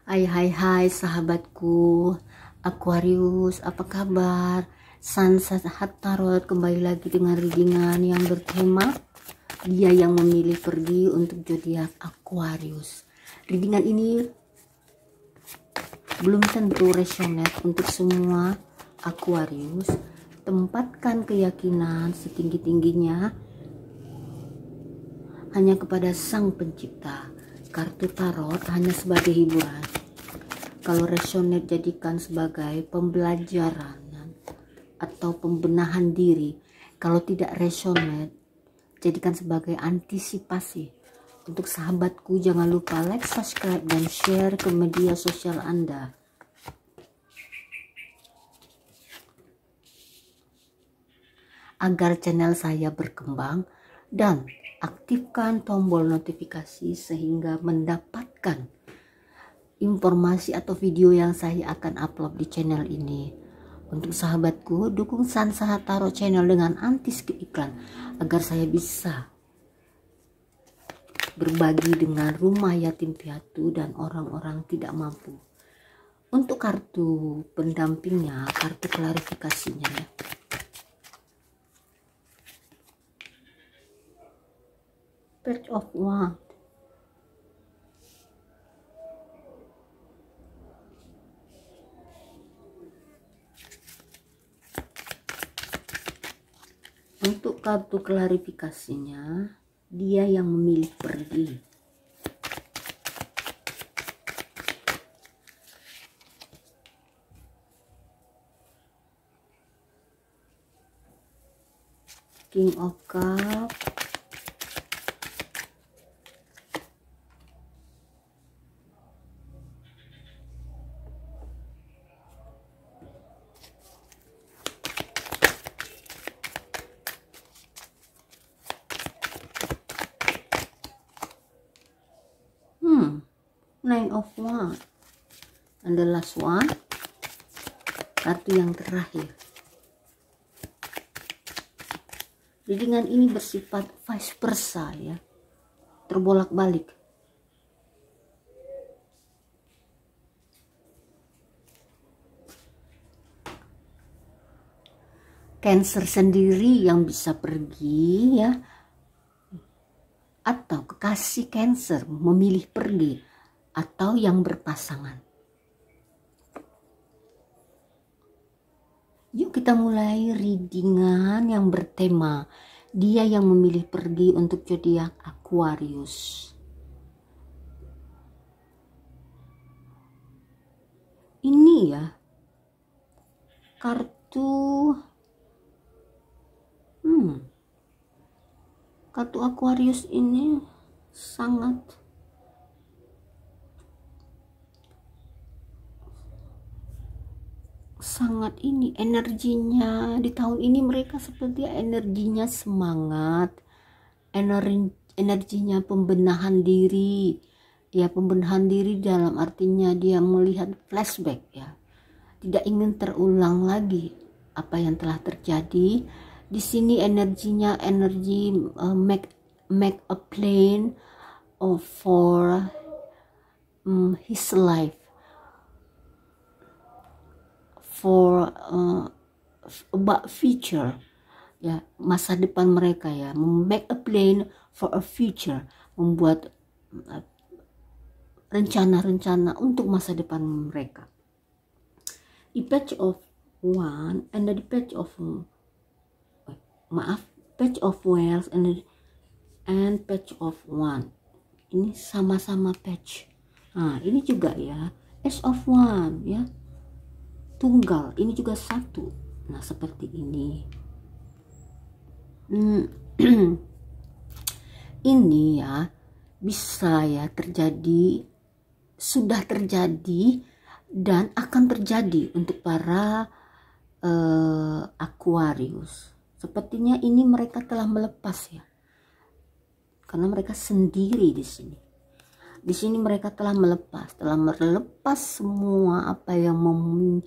Hai hai hai sahabatku Aquarius apa kabar Sunset Hat Tarot kembali lagi dengan readingan yang bertema Dia yang memilih pergi untuk zodiak Aquarius Readingan ini belum tentu resonate untuk semua Aquarius Tempatkan keyakinan setinggi-tingginya hanya kepada sang pencipta Kartu tarot hanya sebagai hiburan. Kalau resonate jadikan sebagai pembelajaran atau pembenahan diri. Kalau tidak resonate, jadikan sebagai antisipasi. Untuk sahabatku jangan lupa like, subscribe, dan share ke media sosial Anda. Agar channel saya berkembang, dan aktifkan tombol notifikasi sehingga mendapatkan informasi atau video yang saya akan upload di channel ini. Untuk sahabatku, dukung Sansaha Tarot channel dengan anti skip iklan agar saya bisa berbagi dengan rumah yatim piatu dan orang-orang tidak mampu. Untuk kartu pendampingnya, kartu klarifikasinya ya. Church of One. Untuk kartu klarifikasinya, dia yang memilih pergi. King of Cups. and the last one kartu yang terakhir readingan ini bersifat vice versa ya terbolak-balik Cancer sendiri yang bisa pergi ya atau kekasih Cancer memilih pergi atau yang berpasangan Yuk kita mulai readingan yang bertema dia yang memilih pergi untuk zodiak Aquarius. Ini ya kartu hmm kartu Aquarius ini sangat sangat ini energinya di tahun ini mereka seperti energinya semangat energi energinya pembenahan diri ya pembenahan diri dalam artinya dia melihat flashback ya tidak ingin terulang lagi apa yang telah terjadi di sini energinya energi uh, make make a plan for um, his life for uh, about future ya masa depan mereka ya make a plan for a future membuat uh, rencana-rencana uh, untuk masa depan mereka di page of one and the patch of uh, maaf page of whales and the, and patch of one ini sama-sama patch. nah ini juga ya s of one ya tunggal ini juga satu nah seperti ini hmm, ini ya bisa ya terjadi sudah terjadi dan akan terjadi untuk para uh, Aquarius sepertinya ini mereka telah melepas ya karena mereka sendiri di sini di sini mereka telah melepas, telah melepas semua apa yang memiliki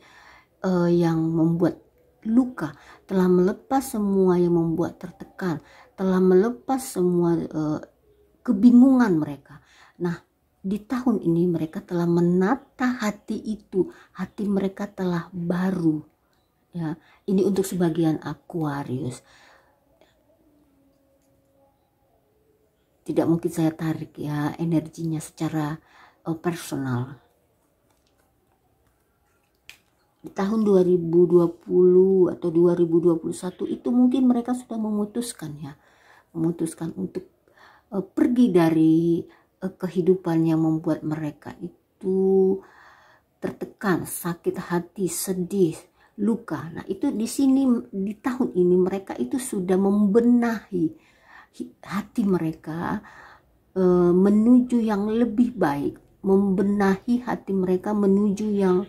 uh, yang membuat luka, telah melepas semua yang membuat tertekan, telah melepas semua uh, kebingungan mereka. Nah, di tahun ini mereka telah menata hati itu, hati mereka telah baru. Ya, ini untuk sebagian Aquarius. Tidak mungkin saya tarik ya energinya secara uh, personal di tahun 2020 atau 2021 itu mungkin mereka sudah memutuskan ya memutuskan untuk uh, pergi dari uh, kehidupan yang membuat mereka itu tertekan, sakit hati, sedih, luka. Nah, itu di sini di tahun ini mereka itu sudah membenahi hati mereka uh, menuju yang lebih baik, membenahi hati mereka menuju yang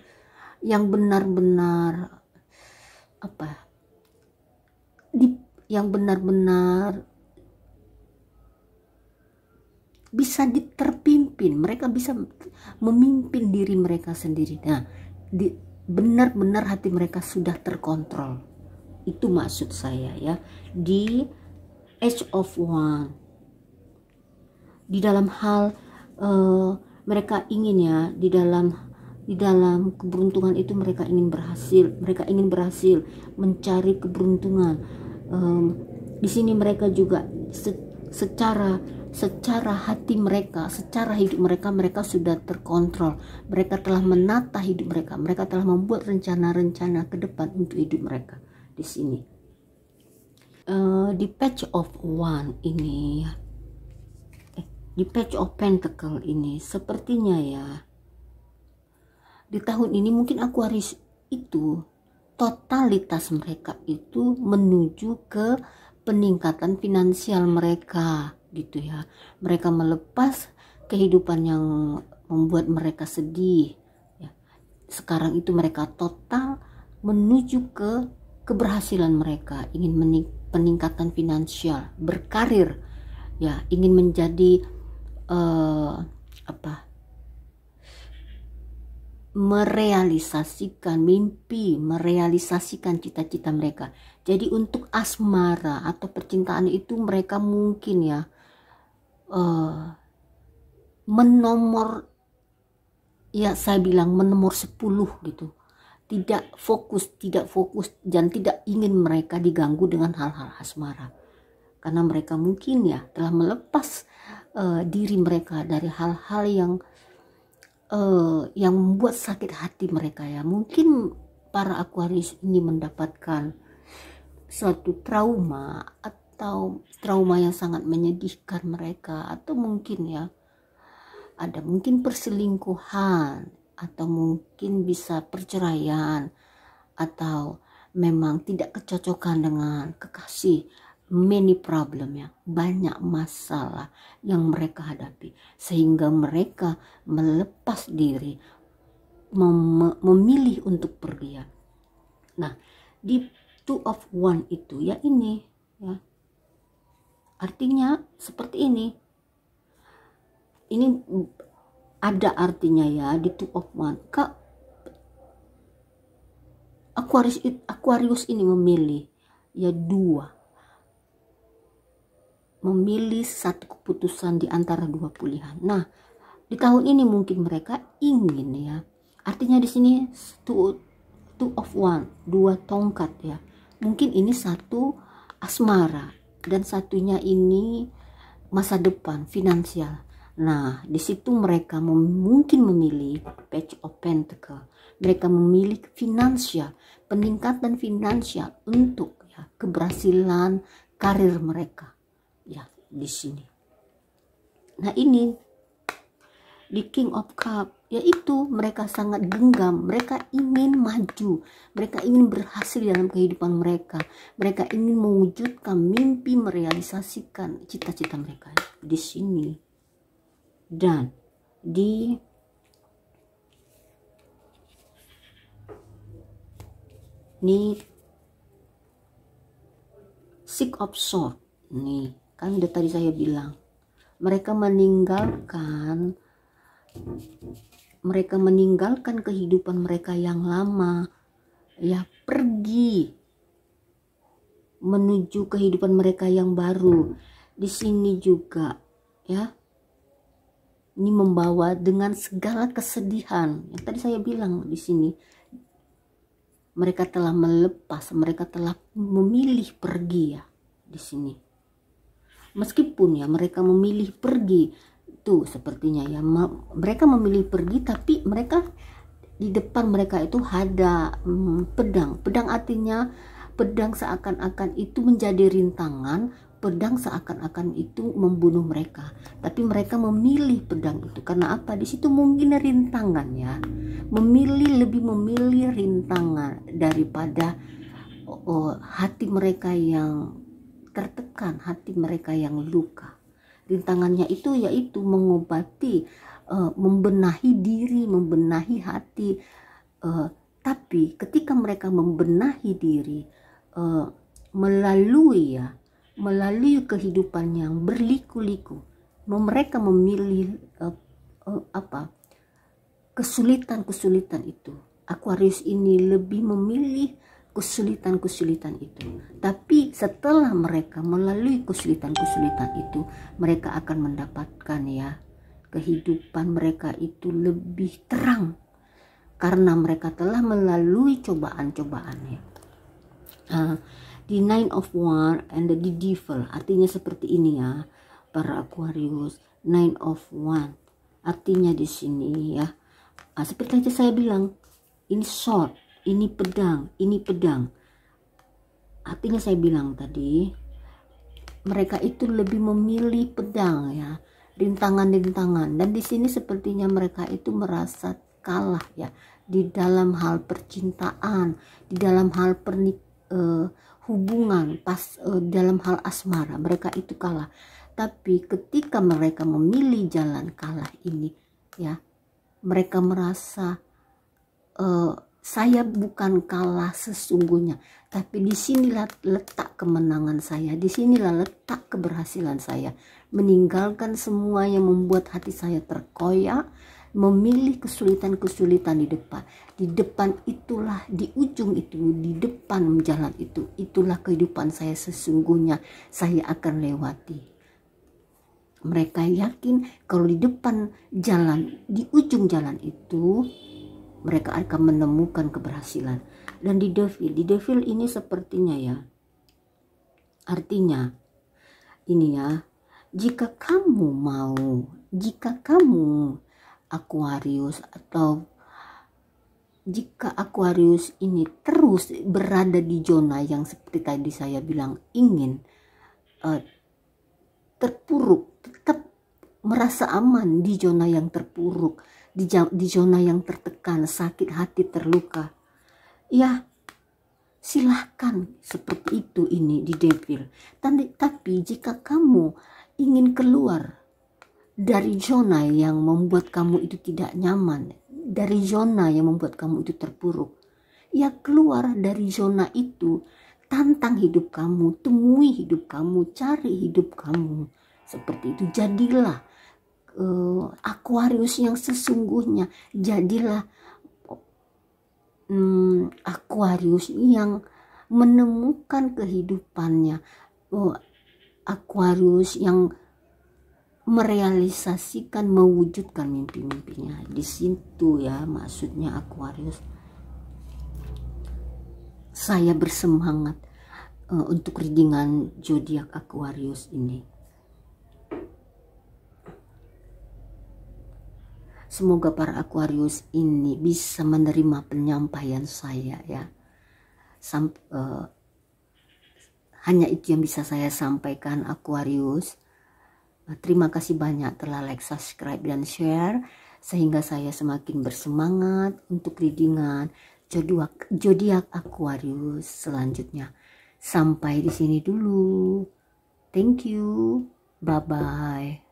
yang benar-benar apa di yang benar-benar bisa diterpimpin mereka bisa memimpin diri mereka sendiri nah di, benar-benar hati mereka sudah terkontrol itu maksud saya ya di age of one di dalam hal uh, mereka ingin ya di dalam di dalam keberuntungan itu mereka ingin berhasil mereka ingin berhasil mencari keberuntungan um, di sini mereka juga se secara secara hati mereka secara hidup mereka mereka sudah terkontrol mereka telah menata hidup mereka mereka telah membuat rencana-rencana ke depan untuk hidup mereka di sini uh, di patch of one ini eh, di patch of pentacle ini sepertinya ya di tahun ini mungkin Aquarius itu totalitas mereka itu menuju ke peningkatan finansial mereka gitu ya mereka melepas kehidupan yang membuat mereka sedih ya. sekarang itu mereka total menuju ke keberhasilan mereka ingin peningkatan finansial berkarir ya ingin menjadi uh, merealisasikan mimpi, merealisasikan cita-cita mereka. Jadi untuk asmara atau percintaan itu mereka mungkin ya uh, menomor ya saya bilang menomor 10 gitu. Tidak fokus, tidak fokus dan tidak ingin mereka diganggu dengan hal-hal asmara. Karena mereka mungkin ya telah melepas uh, diri mereka dari hal-hal yang Eh, yang membuat sakit hati mereka ya mungkin para Aquarius ini mendapatkan suatu trauma atau trauma yang sangat menyedihkan mereka atau mungkin ya ada mungkin perselingkuhan atau mungkin bisa perceraian atau memang tidak kecocokan dengan kekasih many problem ya, banyak masalah yang mereka hadapi sehingga mereka melepas diri mem memilih untuk pergi ya. Nah, di two of one itu ya ini ya. Artinya seperti ini. Ini ada artinya ya di two of one. Kak Aquarius Aquarius ini memilih ya dua memilih satu keputusan di antara dua pilihan. Nah, di tahun ini mungkin mereka ingin ya. Artinya di sini two, two of one, dua tongkat ya. Mungkin ini satu asmara dan satunya ini masa depan finansial. Nah, di situ mereka mem mungkin memilih page of pentacle. Mereka memilih finansial, peningkatan finansial untuk ya, keberhasilan karir mereka ya di sini nah ini di King of Cup yaitu mereka sangat genggam mereka ingin maju mereka ingin berhasil dalam kehidupan mereka mereka ingin mewujudkan mimpi merealisasikan cita-cita mereka di sini dan di nih Sick of sword nih kan udah tadi saya bilang mereka meninggalkan mereka meninggalkan kehidupan mereka yang lama ya pergi menuju kehidupan mereka yang baru di sini juga ya ini membawa dengan segala kesedihan yang tadi saya bilang di sini mereka telah melepas mereka telah memilih pergi ya di sini meskipun ya mereka memilih pergi tuh sepertinya ya mereka memilih pergi tapi mereka di depan mereka itu ada hmm, pedang pedang artinya pedang seakan-akan itu menjadi rintangan pedang seakan-akan itu membunuh mereka tapi mereka memilih pedang itu karena apa di situ mungkin rintangan ya memilih lebih memilih rintangan daripada oh, hati mereka yang tertekan hati mereka yang luka. Rintangannya itu yaitu mengobati, uh, membenahi diri, membenahi hati. Uh, tapi ketika mereka membenahi diri uh, melalui ya, melalui kehidupan yang berliku-liku, mereka memilih uh, uh, apa kesulitan-kesulitan itu. Aquarius ini lebih memilih kesulitan-kesulitan itu. Tapi setelah mereka melalui kesulitan-kesulitan itu, mereka akan mendapatkan ya kehidupan mereka itu lebih terang karena mereka telah melalui cobaan-cobaannya. Uh, ah, di Nine of One and the Devil artinya seperti ini ya para Aquarius Nine of One artinya di sini ya uh, seperti aja saya bilang in short ini pedang, ini pedang. Artinya saya bilang tadi, mereka itu lebih memilih pedang ya, rintangan-rintangan. Dan di sini sepertinya mereka itu merasa kalah ya di dalam hal percintaan, di dalam hal pernik eh, hubungan, pas eh, dalam hal asmara mereka itu kalah. Tapi ketika mereka memilih jalan kalah ini ya, mereka merasa uh, saya bukan kalah sesungguhnya, tapi disinilah letak kemenangan saya, disinilah letak keberhasilan saya. Meninggalkan semua yang membuat hati saya terkoyak, memilih kesulitan-kesulitan di depan. Di depan itulah, di ujung itu, di depan jalan itu, itulah kehidupan saya sesungguhnya, saya akan lewati. Mereka yakin kalau di depan jalan, di ujung jalan itu, mereka akan menemukan keberhasilan. Dan di devil, di devil ini sepertinya ya, artinya ini ya, jika kamu mau, jika kamu Aquarius atau jika Aquarius ini terus berada di zona yang seperti tadi saya bilang ingin uh, terpuruk, tetap merasa aman di zona yang terpuruk, di, di zona yang tertekan, sakit hati, terluka. Ya, silahkan seperti itu ini di devil. Tapi, tapi jika kamu ingin keluar dari zona yang membuat kamu itu tidak nyaman, dari zona yang membuat kamu itu terpuruk, ya keluar dari zona itu tantang hidup kamu, temui hidup kamu, cari hidup kamu. Seperti itu jadilah uh, Aquarius yang sesungguhnya jadilah um, Aquarius yang menemukan kehidupannya uh, Aquarius yang merealisasikan mewujudkan mimpi-mimpinya di situ ya maksudnya Aquarius saya bersemangat uh, untuk readingan zodiak Aquarius ini Semoga para Aquarius ini bisa menerima penyampaian saya ya. Samp, uh, eh, hanya itu yang bisa saya sampaikan Aquarius. Uh, terima kasih banyak telah like, subscribe, dan share sehingga saya semakin bersemangat untuk readingan jodiak Aquarius selanjutnya. Sampai di sini dulu. Thank you. Bye bye.